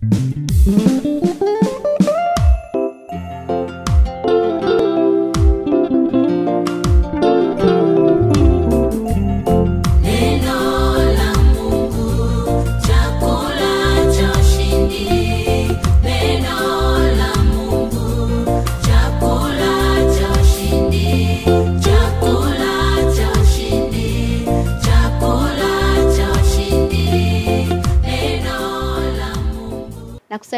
Thank you.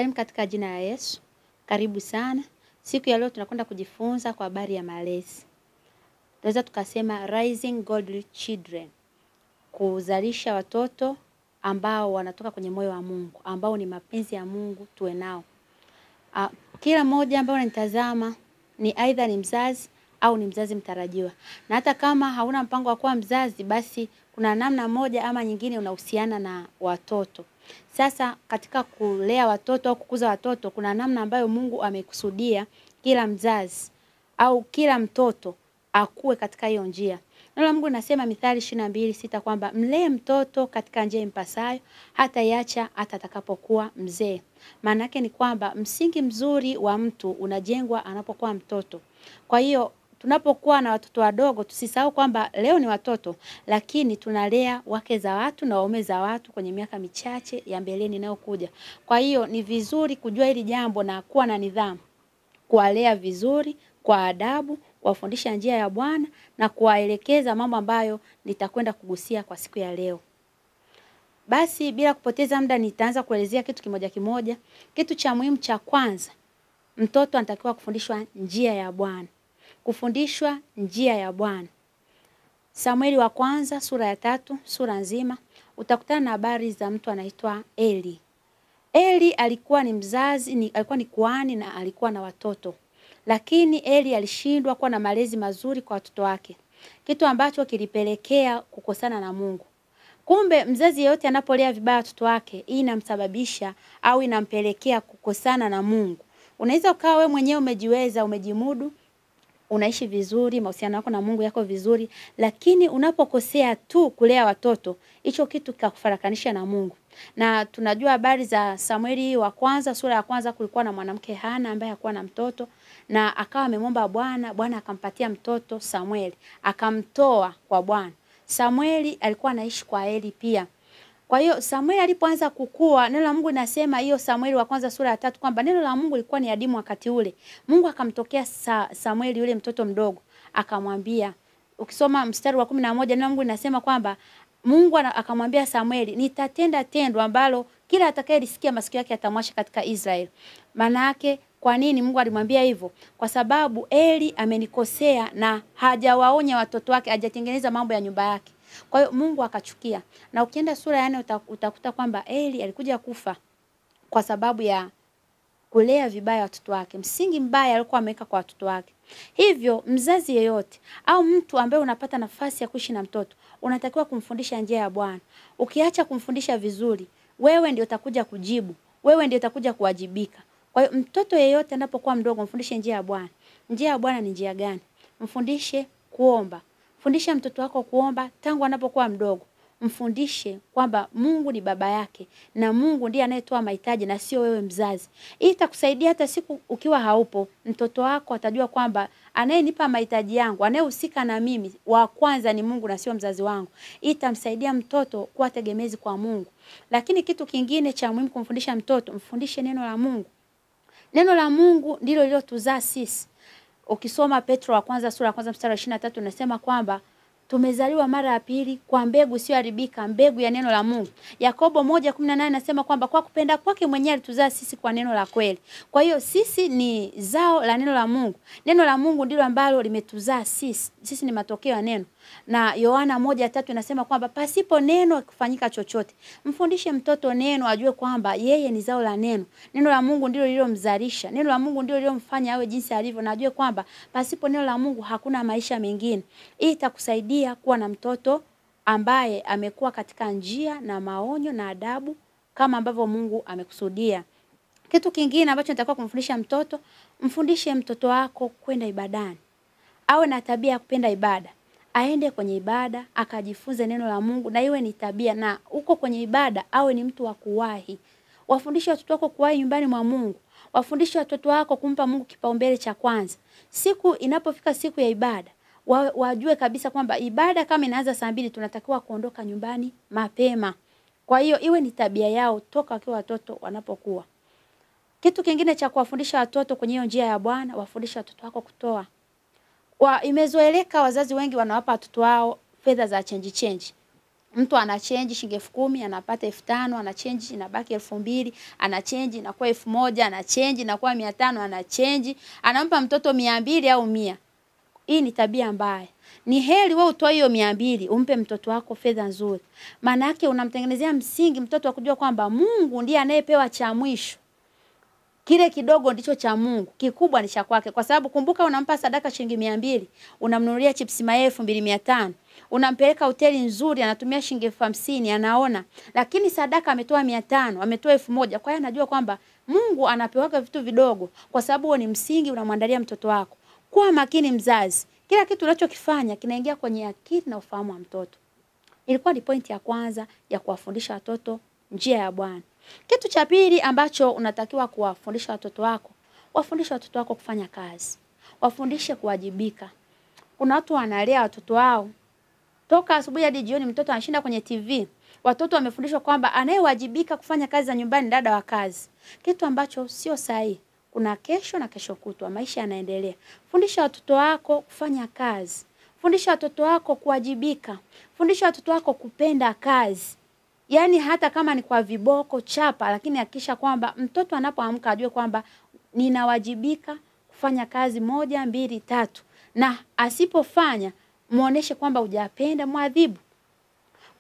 Yerusalemu katika jina la Yesu. Karibu sana. Siku ya leo tunakwenda kujifunza kwa habari ya malezi. Tunaweza tukasema raising godly children, kuzalisha watoto ambao wanatoka kwenye moyo wa Mungu, ambao ni mapenzi ya Mungu tuwe nao. Uh, kila mmoja ambaye unanitazama ni aidha ni mzazi au ni mzazi mtarajiwa, na hata kama hauna mpango wa kuwa mzazi, basi kuna namna moja ama nyingine unahusiana na watoto. Sasa katika kulea watoto au kukuza watoto, kuna namna ambayo Mungu amekusudia kila mzazi au kila mtoto akuwe katika hiyo njia. Neno la Mungu linasema Mithali ishirini na mbili sita kwamba mlee mtoto katika njia impasayo, hata iacha hata atakapokuwa mzee. Maana yake ni kwamba msingi mzuri wa mtu unajengwa anapokuwa mtoto. Kwa hiyo tunapokuwa na watoto wadogo tusisahau kwamba leo ni watoto, lakini tunalea wake za watu na waume za watu kwenye miaka michache ya mbeleni inayokuja. Kwa hiyo ni vizuri kujua hili jambo na kuwa na nidhamu, kuwalea vizuri kwa adabu, kuwafundisha njia ya Bwana na kuwaelekeza mambo ambayo nitakwenda kugusia kwa siku ya leo. Basi bila kupoteza muda, nitaanza kuelezea kitu kimoja kimoja. Kitu cha muhimu cha kwanza, mtoto anatakiwa kufundishwa njia ya Bwana kufundishwa njia ya Bwana. Samueli wa kwanza sura ya tatu, sura nzima utakutana na habari za mtu anaitwa Eli. Eli alikuwa ni mzazi ni, alikuwa ni kuhani na alikuwa na watoto, lakini Eli alishindwa kuwa na malezi mazuri kwa watoto wake, kitu ambacho kilipelekea kukosana na Mungu. Kumbe mzazi yeyote anapolea vibaya watoto wake, hii inamsababisha au inampelekea kukosana na Mungu. Unaweza ukawa wewe mwenyewe umejiweza, umejimudu, unaishi vizuri, mahusiano yako na Mungu yako vizuri, lakini unapokosea tu kulea watoto, hicho kitu kikakufarakanisha na Mungu. Na tunajua habari za Samueli wa kwanza, sura ya kwanza, kulikuwa na mwanamke Hana ambaye hakuwa na mtoto na akawa amemwomba Bwana, Bwana akampatia mtoto Samueli, akamtoa kwa Bwana. Samueli alikuwa anaishi kwa Eli pia kwa hiyo Samueli alipoanza kukua, neno la Mungu linasema hiyo Samueli wa kwanza sura ya tatu kwamba neno la Mungu lilikuwa ni adimu wakati ule. Mungu akamtokea sa, Samueli yule mtoto mdogo, akamwambia ukisoma mstari wa kumi na moja neno la Mungu linasema kwamba Mungu akamwambia Samueli, nitatenda tendo ambalo kila atakayelisikia masikio yake atamwasha katika Israeli. Maana yake kwa nini Mungu alimwambia hivyo? Kwa sababu Eli amenikosea na hajawaonya watoto wake, hajatengeneza mambo ya nyumba yake. Kwa hiyo Mungu akachukia, na ukienda sura ya yaani nne utakuta kwamba Eli alikuja kufa kwa sababu ya kulea vibaya watoto wake. Msingi mbaya alikuwa ameweka kwa watoto wake. Hivyo mzazi yeyote au mtu ambaye unapata nafasi ya kuishi na mtoto, unatakiwa kumfundisha njia ya Bwana. Ukiacha kumfundisha vizuri, wewe ndio utakuja kujibu, wewe ndio utakuja kuwajibika. Kwa hiyo mtoto yeyote anapokuwa mdogo, mfundishe njia ya Bwana. Njia ya Bwana ni njia gani? Mfundishe kuomba, Fundisha mtoto wako kuomba tangu anapokuwa mdogo. Mfundishe kwamba Mungu ni baba yake na Mungu ndiye anayetoa mahitaji na sio wewe mzazi. Hii itakusaidia hata siku ukiwa haupo, mtoto wako atajua kwamba anayenipa mahitaji yangu, anayehusika na mimi wa kwanza ni Mungu na sio mzazi wangu. Hii itamsaidia mtoto kuwa tegemezi kwa Mungu. Lakini kitu kingine cha muhimu kumfundisha mtoto, mfundishe neno la Mungu. Neno la Mungu ndilo lilotuzaa sisi. Ukisoma Petro wa kwanza sura ya kwanza mstari wa ishirini na tatu unasema kwamba tumezaliwa mara ya pili kwa mbegu isiyoharibika, mbegu ya neno la Mungu. Yakobo moja kumi na nane anasema kwamba kwa kupenda kwake mwenyewe alituzaa sisi kwa neno la kweli. Kwa hiyo sisi ni zao la neno la Mungu. Neno la Mungu ndilo ambalo limetuzaa sisi, sisi ni matokeo ya neno. Na Yohana moja tatu inasema kwamba pasipo neno kufanyika chochote. Mfundishe mtoto neno, ajue kwamba yeye ni zao la neno. Neno la Mungu ndilo lililomzalisha, neno la Mungu ndilo lililomfanya awe jinsi alivyo, na ajue kwamba pasipo neno la Mungu hakuna maisha mengine. Hii itakusaidia pia kuwa na mtoto ambaye amekuwa katika njia na maonyo na adabu kama ambavyo Mungu amekusudia. Kitu kingine ambacho nitakuwa kumfundisha mtoto, mfundishe mtoto wako kwenda ibadani, awe na tabia ya kupenda ibada, aende kwenye ibada akajifunze neno la Mungu na iwe ni tabia, na uko kwenye ibada awe ni mtu wa kuwahi. Wafundishe watoto wako kuwahi nyumbani mwa Mungu, wafundishe watoto wako kumpa Mungu kipaumbele cha kwanza. Siku inapofika siku ya ibada, wa, wajue kabisa kwamba ibada kama inaanza saa mbili tunatakiwa kuondoka nyumbani mapema. Kwa hiyo iwe ni tabia yao toka wakiwa watoto wanapokuwa. Kitu kingine cha kuwafundisha watoto kwenye hiyo njia ya Bwana, wafundishe watoto wako kutoa. Wa, imezoeleka wazazi wengi wanawapa watoto wao fedha za chenji chenji. Mtu ana chenji shilingi elfu kumi anapata elfu tano ana chenji inabaki elfu mbili ana chenji inakuwa elfu moja ana chenji inakuwa mia tano ana chenji anampa mtoto mia mbili au mia hii ni tabia mbaya. Ni heri wewe utoe hiyo mia mbili umpe mtoto wako fedha nzuri, maana yake unamtengenezea msingi mtoto wa kujua kwamba Mungu ndiye anayepewa cha mwisho. Kile kidogo ndicho cha Mungu, kikubwa ni cha kwake, kwa sababu kumbuka, unampa sadaka shilingi mia mbili unamnunulia chips maelfu elfu mbili mia tano unampeleka hoteli nzuri, anatumia shilingi elfu hamsini anaona, lakini sadaka ametoa mia tano ametoa elfu moja Kwa hiyo anajua kwamba Mungu anapewaga vitu vidogo, kwa sababu huo ni msingi unamwandalia mtoto wako. Kuwa makini mzazi, kila kitu unachokifanya kinaingia kwenye akili na ufahamu wa mtoto. Ilikuwa ni pointi ya kwanza ya kuwafundisha watoto njia ya Bwana. Kitu cha pili ambacho unatakiwa kuwafundisha watoto wako, wafundishe watoto wako kufanya kazi, wafundishe kuwajibika. Kuna watu wanalea watoto wao toka asubuhi hadi jioni, mtoto anashinda kwenye TV. Watoto wamefundishwa kwamba anayewajibika kufanya kazi za nyumbani dada wa kazi, kitu ambacho sio sahihi kuna kesho na kesho kutwa, maisha yanaendelea. Fundisha watoto wako kufanya kazi, fundisha watoto wako kuwajibika, fundisha watoto wako kupenda kazi. Yaani hata kama ni kwa viboko chapa, lakini hakikisha kwamba mtoto anapoamka ajue kwamba ninawajibika kufanya kazi moja, mbili, tatu, na asipofanya muoneshe kwamba hujapenda, mwadhibu.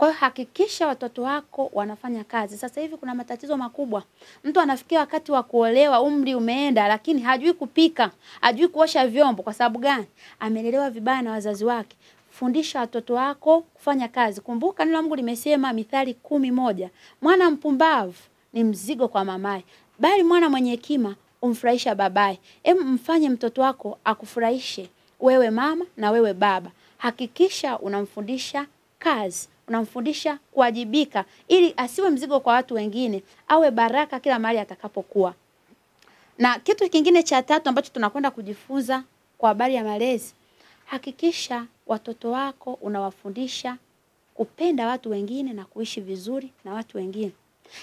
Kwa hiyo hakikisha watoto wako wanafanya kazi. Sasa hivi kuna matatizo makubwa, mtu anafikia wakati wa kuolewa, umri umeenda, lakini hajui kupika, hajui kuosha vyombo. Kwa sababu gani? Amelelewa vibaya na wazazi wake. Fundisha watoto wako kufanya kazi. Kumbuka neno la Mungu limesema Mithali kumi moja, mwana mpumbavu ni mzigo kwa mamaye, bali mwana mwenye hekima umfurahisha babaye. Em, mfanye mtoto wako akufurahishe wewe mama na wewe baba. Hakikisha unamfundisha kazi unamfundisha kuwajibika ili asiwe mzigo kwa watu wengine, awe baraka kila mahali atakapokuwa. Na kitu kingine cha tatu ambacho tunakwenda kujifunza kwa habari ya malezi, hakikisha watoto wako unawafundisha kupenda watu wengine na kuishi vizuri na watu wengine.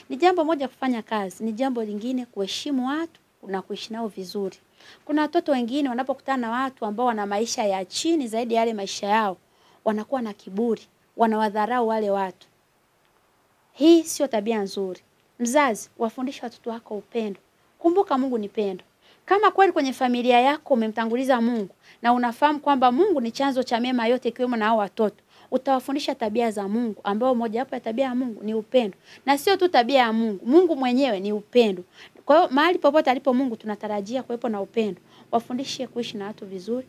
Ni jambo moja kufanya kazi, ni jambo lingine kuheshimu watu na kuishi nao vizuri. Kuna watoto wengine wanapokutana na watu ambao wana maisha ya chini zaidi ya yale maisha yao, wanakuwa na kiburi, wanawadharau wale watu. Hii sio tabia nzuri. Mzazi, wafundishe watoto wako upendo. Kumbuka Mungu ni pendo. Kama kweli kwenye familia yako umemtanguliza Mungu na unafahamu kwamba Mungu ni chanzo cha mema yote ikiwemo na hao watoto, utawafundisha tabia za Mungu ambayo moja mojawapo ya tabia ya Mungu ni upendo. Na sio tu tabia ya Mungu, Mungu mwenyewe ni upendo. Kwa hiyo mahali popote alipo Mungu tunatarajia kuwepo na upendo. Wafundishe kuishi na watu vizuri,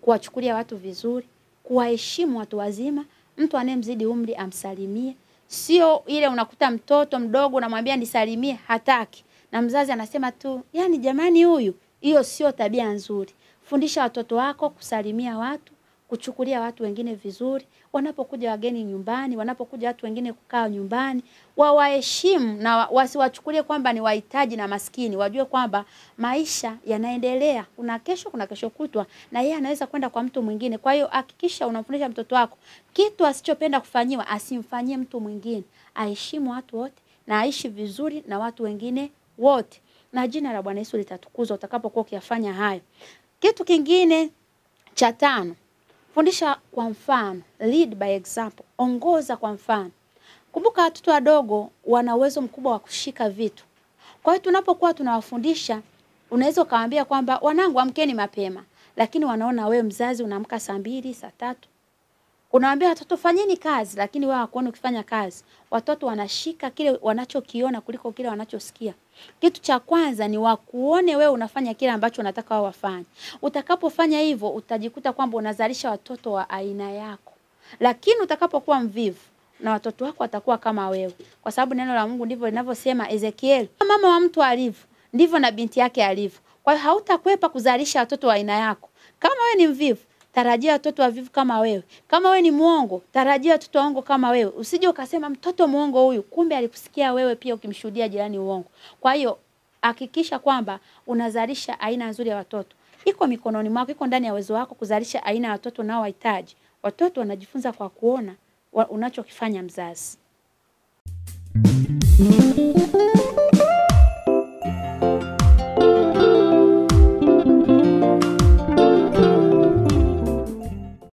kuwachukulia watu vizuri, kuwaheshimu watu wazima mtu anayemzidi umri amsalimie, sio ile unakuta mtoto mdogo unamwambia nisalimie, hataki na mzazi anasema tu, yani jamani, huyu. Hiyo sio tabia nzuri. Fundisha watoto wako kusalimia watu kuchukulia watu wengine vizuri, wanapokuja wageni nyumbani, wanapokuja watu wengine kukaa nyumbani, wawaheshimu na wasiwachukulie kwamba ni wahitaji na maskini. Wajue kwamba maisha yanaendelea, kuna kesho, kuna kesho kutwa, na yeye anaweza kwenda kwa mtu mwingine. Kwa hiyo hakikisha unamfundisha mtoto wako kitu asichopenda kufanyiwa asimfanyie mtu mwingine, aheshimu watu wote na aishi vizuri na watu wengine wote, na jina la Bwana Yesu litatukuzwa utakapokuwa ukiyafanya hayo. Kitu kingine cha tano Fundisha kwa mfano, lead by example, ongoza kwa mfano. Kumbuka watoto wadogo wana uwezo mkubwa wa kushika vitu. Kwa hiyo tunapokuwa tunawafundisha, unaweza ukawaambia kwamba wanangu, amkeni mapema, lakini wanaona wewe mzazi unaamka saa mbili, saa tatu unawaambia watoto fanyeni kazi, lakini wao hakuona ukifanya kazi. Watoto wanashika kile wanachokiona kuliko kile wanachosikia. Kitu cha kwanza ni wakuone wewe unafanya kile ambacho unataka wao wafanye. Utakapofanya hivyo, utajikuta kwamba unazalisha watoto wa aina yako, lakini utakapokuwa mvivu na watoto wako watakuwa kama wewe, kwa sababu neno la Mungu ndivyo linavyosema. Ezekieli, mama wa mtu alivyo, ndivyo na binti yake alivyo. Kwa hiyo hautakwepa kuzalisha watoto wa aina yako. Kama wewe ni mvivu, tarajia watoto wavivu kama wewe. Kama wewe ni mwongo, tarajia watoto waongo kama wewe. Usije ukasema mtoto mwongo huyu, kumbe alikusikia wewe pia ukimshuhudia jirani uongo. Kwa hiyo hakikisha kwamba unazalisha aina nzuri ya watoto. Iko mikononi mwako, iko ndani ya uwezo wako kuzalisha aina ya watoto unaowahitaji. Watoto wanajifunza kwa kuona unachokifanya mzazi.